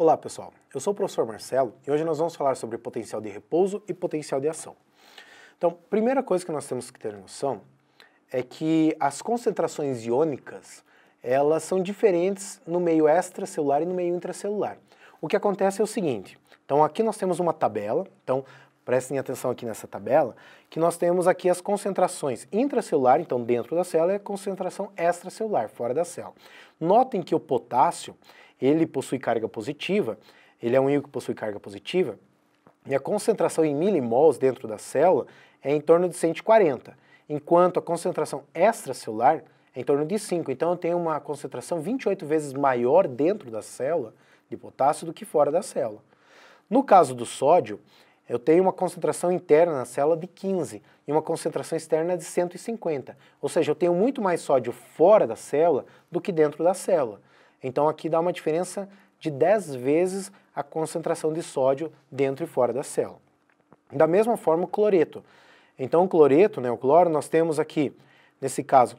Olá pessoal, eu sou o professor Marcelo e hoje nós vamos falar sobre potencial de repouso e potencial de ação. Então, primeira coisa que nós temos que ter noção é que as concentrações iônicas elas são diferentes no meio extracelular e no meio intracelular. O que acontece é o seguinte, então aqui nós temos uma tabela, então prestem atenção aqui nessa tabela, que nós temos aqui as concentrações intracelular, então dentro da célula, e é a concentração extracelular, fora da célula. Notem que o potássio, ele possui carga positiva, ele é um íon que possui carga positiva, e a concentração em milimols dentro da célula é em torno de 140, enquanto a concentração extracelular é em torno de 5. Então eu tenho uma concentração 28 vezes maior dentro da célula de potássio do que fora da célula. No caso do sódio, eu tenho uma concentração interna na célula de 15 e uma concentração externa de 150. Ou seja, eu tenho muito mais sódio fora da célula do que dentro da célula. Então aqui dá uma diferença de 10 vezes a concentração de sódio dentro e fora da célula. Da mesma forma o cloreto. Então o cloreto, né, o cloro, nós temos aqui, nesse caso,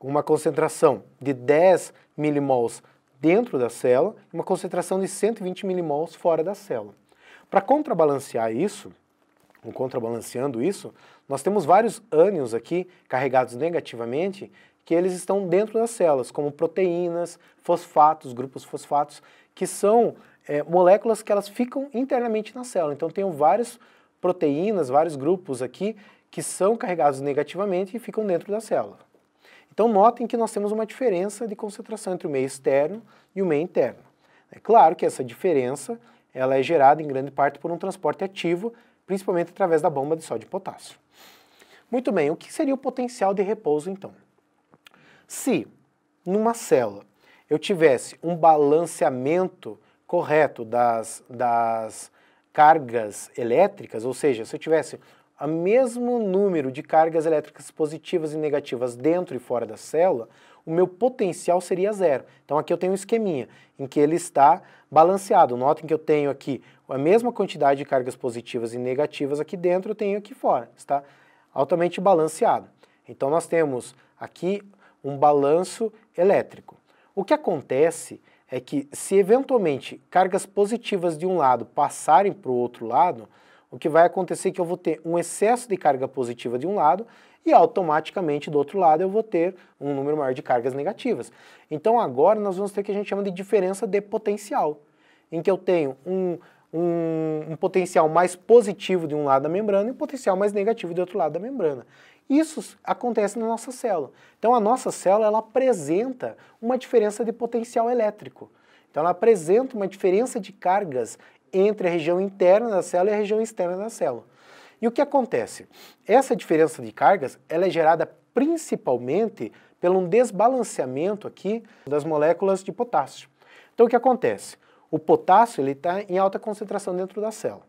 uma concentração de 10 milimols dentro da célula e uma concentração de 120 milimols fora da célula. Para contrabalancear isso, contrabalanceando isso, nós temos vários ânions aqui carregados negativamente que eles estão dentro das células, como proteínas, fosfatos, grupos fosfatos, que são é, moléculas que elas ficam internamente na célula. Então, tem várias proteínas, vários grupos aqui que são carregados negativamente e ficam dentro da célula. Então, notem que nós temos uma diferença de concentração entre o meio externo e o meio interno. É claro que essa diferença ela é gerada em grande parte por um transporte ativo, principalmente através da bomba de sódio e potássio. Muito bem, o que seria o potencial de repouso então? Se numa célula eu tivesse um balanceamento correto das, das cargas elétricas, ou seja, se eu tivesse o mesmo número de cargas elétricas positivas e negativas dentro e fora da célula, o meu potencial seria zero. Então aqui eu tenho um esqueminha em que ele está balanceado. Notem que eu tenho aqui a mesma quantidade de cargas positivas e negativas aqui dentro, eu tenho aqui fora. Está altamente balanceado. Então nós temos aqui um balanço elétrico. O que acontece é que, se eventualmente cargas positivas de um lado passarem para o outro lado, o que vai acontecer é que eu vou ter um excesso de carga positiva de um lado e automaticamente do outro lado eu vou ter um número maior de cargas negativas. Então agora nós vamos ter o que a gente chama de diferença de potencial, em que eu tenho um, um, um, potencial mais positivo de um lado da membrana e um potencial mais negativo do outro lado da membrana. Isso acontece na nossa célula. Então a nossa célula ela apresenta uma diferença de potencial elétrico. Então ela apresenta uma diferença de cargas entre a região interna da célula e a região externa da célula. E o que acontece? Essa diferença de cargas ela é gerada principalmente pelo um desbalanceamento aqui das moléculas de potássio. Então o que acontece? O potássio ele está em alta concentração dentro da célula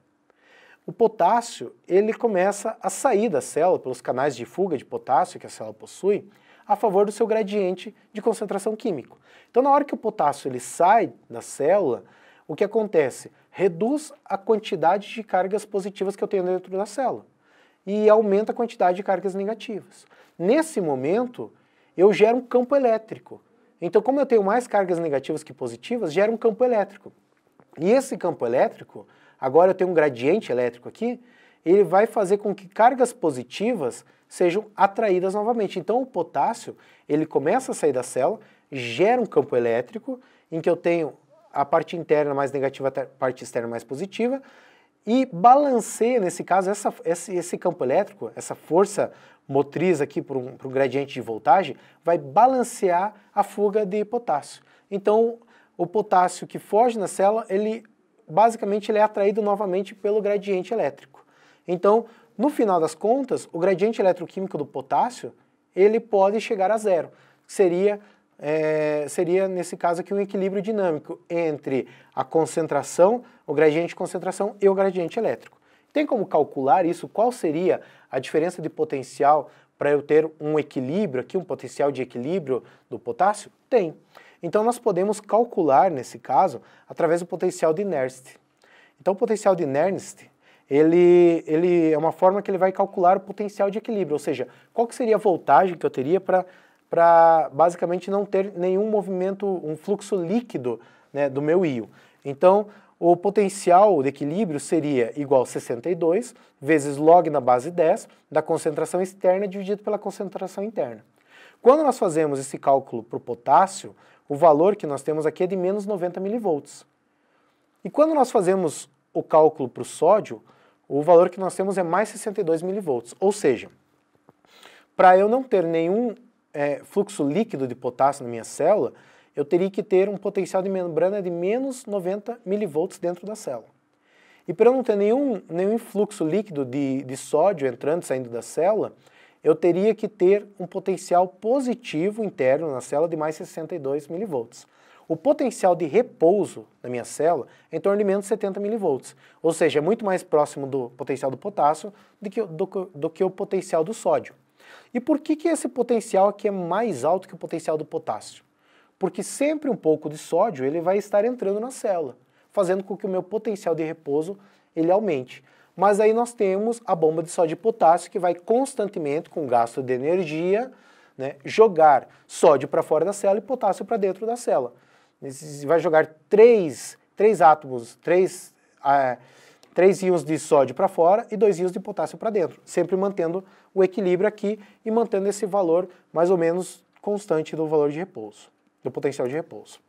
o potássio ele começa a sair da célula pelos canais de fuga de potássio que a célula possui a favor do seu gradiente de concentração químico. Então, na hora que o potássio ele sai da célula, o que acontece? Reduz a quantidade de cargas positivas que eu tenho dentro da célula e aumenta a quantidade de cargas negativas. Nesse momento, eu gero um campo elétrico. Então, como eu tenho mais cargas negativas que positivas, gera um campo elétrico. E esse campo elétrico Agora eu tenho um gradiente elétrico aqui, ele vai fazer com que cargas positivas sejam atraídas novamente. Então o potássio, ele começa a sair da célula, gera um campo elétrico em que eu tenho a parte interna mais negativa, a parte externa mais positiva, e balanceia, nesse caso, essa, esse, esse, campo elétrico, essa força motriz aqui para um, para um gradiente de voltagem, vai balancear a fuga de potássio. Então, o potássio que foge na célula, ele basicamente ele é atraído novamente pelo gradiente elétrico. Então, no final das contas, o gradiente eletroquímico do potássio ele pode chegar a zero. Seria, é, seria nesse caso aqui, um equilíbrio dinâmico entre a concentração, o gradiente de concentração e o gradiente elétrico. Tem como calcular isso? Qual seria a diferença de potencial para eu ter um equilíbrio aqui, um potencial de equilíbrio do potássio? Tem. Então nós podemos calcular, nesse caso, através do potencial de Nernst. Então o potencial de Nernst, ele, ele é uma forma que ele vai calcular o potencial de equilíbrio, ou seja, qual que seria a voltagem que eu teria para para basicamente não ter nenhum movimento, um fluxo líquido né, do meu íon. Então, o potencial de equilíbrio seria igual a 62 vezes log na base 10 da concentração externa dividido pela concentração interna. Quando nós fazemos esse cálculo para o potássio, o valor que nós temos aqui é de menos 90 milivolts. E quando nós fazemos o cálculo para o sódio, o valor que nós temos é mais 62 milivolts. Ou seja, para eu não ter nenhum é, fluxo líquido de potássio na minha célula, eu teria que ter um potencial de membrana de menos 90 milivolts dentro da célula. E para eu não ter nenhum, nenhum fluxo líquido de, de sódio entrando e saindo da célula, eu teria que ter um potencial positivo interno na célula de mais 62 mV. O potencial de repouso da minha célula é em torno de menos 70 mV, ou seja, é muito mais próximo do potencial do potássio do que, do, do que o potencial do sódio. E por que, que esse potencial aqui é mais alto que o potencial do potássio? Porque sempre um pouco de sódio ele vai estar entrando na célula, fazendo com que o meu potencial de repouso ele aumente. Mas aí nós temos a bomba de sódio e potássio que vai constantemente, com gasto de energia, né, jogar sódio para fora da célula e potássio para dentro da célula. Vai jogar três, três átomos, três, ah, três íons de sódio para fora e dois íons de potássio para dentro, sempre mantendo o equilíbrio aqui e mantendo esse valor mais ou menos constante do valor de repouso, do potencial de repouso.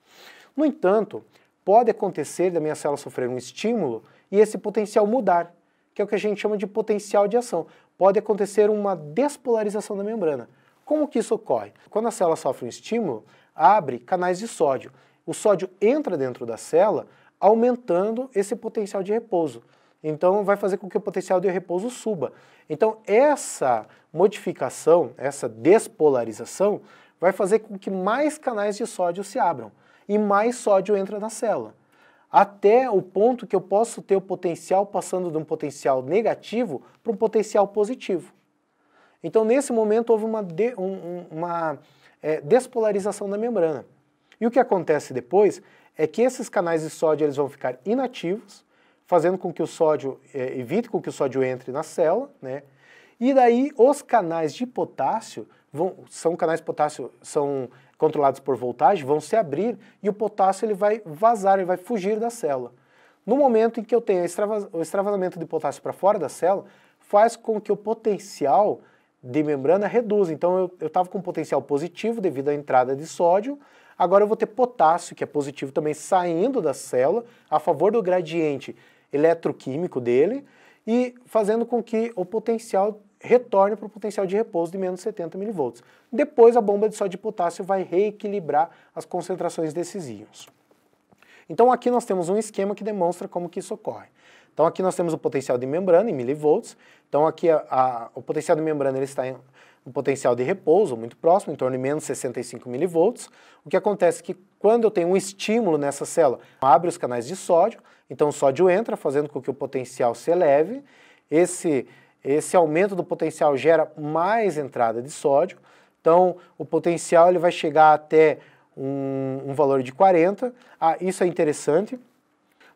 No entanto, pode acontecer da minha célula sofrer um estímulo e esse potencial mudar que é o que a gente chama de potencial de ação. Pode acontecer uma despolarização da membrana. Como que isso ocorre? Quando a célula sofre um estímulo, abre canais de sódio. O sódio entra dentro da célula, aumentando esse potencial de repouso. Então, vai fazer com que o potencial de repouso suba. Então, essa modificação, essa despolarização, vai fazer com que mais canais de sódio se abram e mais sódio entra na célula até o ponto que eu posso ter o potencial passando de um potencial negativo para um potencial positivo. Então, nesse momento, houve uma, de, um, uma é, despolarização da membrana. E o que acontece depois é que esses canais de sódio eles vão ficar inativos, fazendo com que o sódio é, evite com que o sódio entre na célula, né? E daí os canais de potássio vão, são canais de potássio são controlados por voltagem vão se abrir e o potássio ele vai vazar, ele vai fugir da célula. No momento em que eu tenho o extravasamento de potássio para fora da célula, faz com que o potencial de membrana reduza. Então eu estava com um potencial positivo devido à entrada de sódio, agora eu vou ter potássio, que é positivo também, saindo da célula, a favor do gradiente eletroquímico dele, e fazendo com que o potencial retorne para o potencial de repouso de menos 70 mV. Depois, a bomba de sódio de potássio vai reequilibrar as concentrações desses íons. Então, aqui nós temos um esquema que demonstra como que isso ocorre. Então, aqui nós temos o potencial de membrana em milivolts. Então, aqui a, a, o potencial de membrana ele está em um potencial de repouso muito próximo, em torno de menos 65 milivolts. O que acontece é que quando eu tenho um estímulo nessa célula, abre os canais de sódio, então o sódio entra, fazendo com que o potencial se eleve. Esse esse aumento do potencial gera mais entrada de sódio, então o potencial ele vai chegar até um, um valor de 40. Ah, isso é interessante.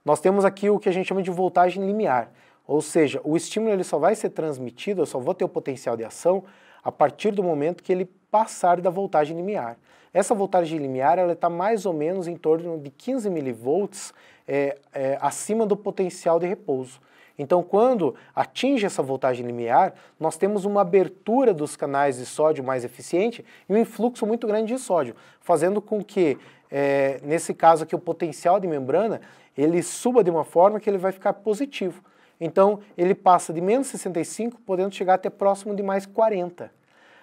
Nós temos aqui o que a gente chama de voltagem limiar, ou seja, o estímulo ele só vai ser transmitido, eu só vou ter o potencial de ação a partir do momento que ele passar da voltagem limiar. Essa voltagem limiar ela está mais ou menos em torno de 15 milivolts é, é, acima do potencial de repouso. Então, quando atinge essa voltagem limiar, nós temos uma abertura dos canais de sódio mais eficiente e um influxo muito grande de sódio, fazendo com que, é, nesse caso aqui, o potencial de membrana ele suba de uma forma que ele vai ficar positivo. Então, ele passa de menos 65, podendo chegar até próximo de mais 40.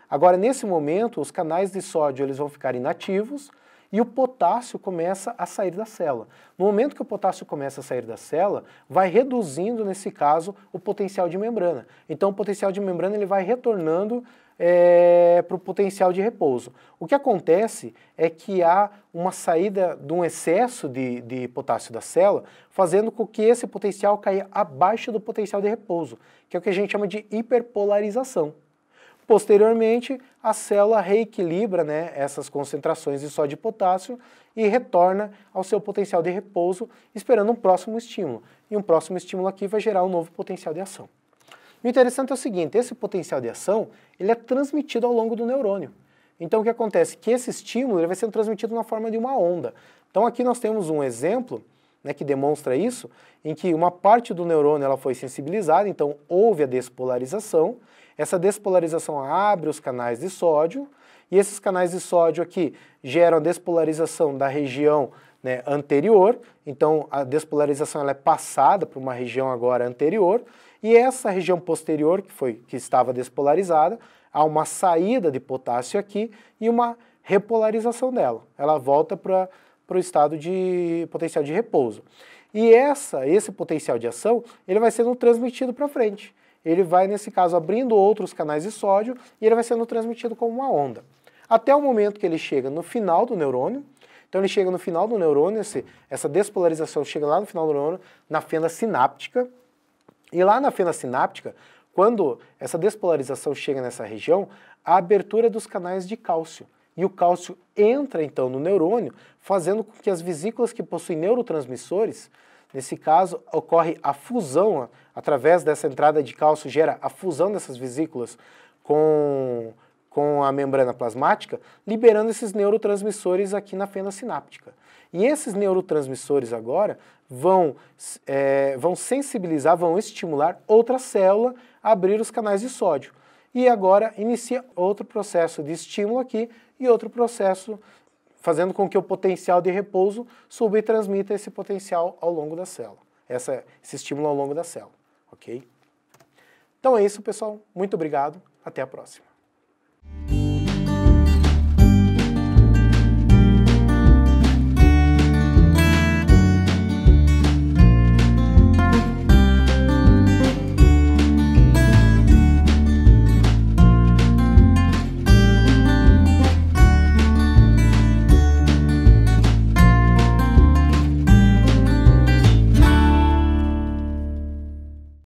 Agora, nesse momento, os canais de sódio eles vão ficar inativos, e o potássio começa a sair da célula. No momento que o potássio começa a sair da célula, vai reduzindo, nesse caso, o potencial de membrana. Então, o potencial de membrana ele vai retornando é, para o potencial de repouso. O que acontece é que há uma saída de um excesso de, de potássio da célula, fazendo com que esse potencial caia abaixo do potencial de repouso, que é o que a gente chama de hiperpolarização. Posteriormente, a célula reequilibra né, essas concentrações de sódio e potássio e retorna ao seu potencial de repouso, esperando um próximo estímulo. E um próximo estímulo aqui vai gerar um novo potencial de ação. O interessante é o seguinte, esse potencial de ação ele é transmitido ao longo do neurônio. Então o que acontece? Que esse estímulo ele vai sendo transmitido na forma de uma onda. Então aqui nós temos um exemplo né, que demonstra isso, em que uma parte do neurônio ela foi sensibilizada, então houve a despolarização, essa despolarização abre os canais de sódio e esses canais de sódio aqui geram a despolarização da região né, anterior, então a despolarização ela é passada para uma região agora anterior e essa região posterior, que, foi, que estava despolarizada, há uma saída de potássio aqui e uma repolarização dela. Ela volta para o estado de potencial de repouso. E essa, esse potencial de ação, ele vai sendo transmitido para frente ele vai, nesse caso, abrindo outros canais de sódio e ele vai sendo transmitido como uma onda. Até o momento que ele chega no final do neurônio, então ele chega no final do neurônio, esse, essa despolarização chega lá no final do neurônio, na fenda sináptica, e lá na fenda sináptica, quando essa despolarização chega nessa região, a abertura dos canais de cálcio. E o cálcio entra então no neurônio, fazendo com que as vesículas que possuem neurotransmissores Nesse caso, ocorre a fusão, através dessa entrada de cálcio, gera a fusão dessas vesículas com, com a membrana plasmática, liberando esses neurotransmissores aqui na fenda sináptica. E esses neurotransmissores agora vão, é, vão sensibilizar, vão estimular outra célula a abrir os canais de sódio. E agora inicia outro processo de estímulo aqui e outro processo fazendo com que o potencial de repouso subtransmita esse potencial ao longo da célula, essa, esse estímulo ao longo da célula, ok? Então é isso, pessoal. Muito obrigado. Até a próxima.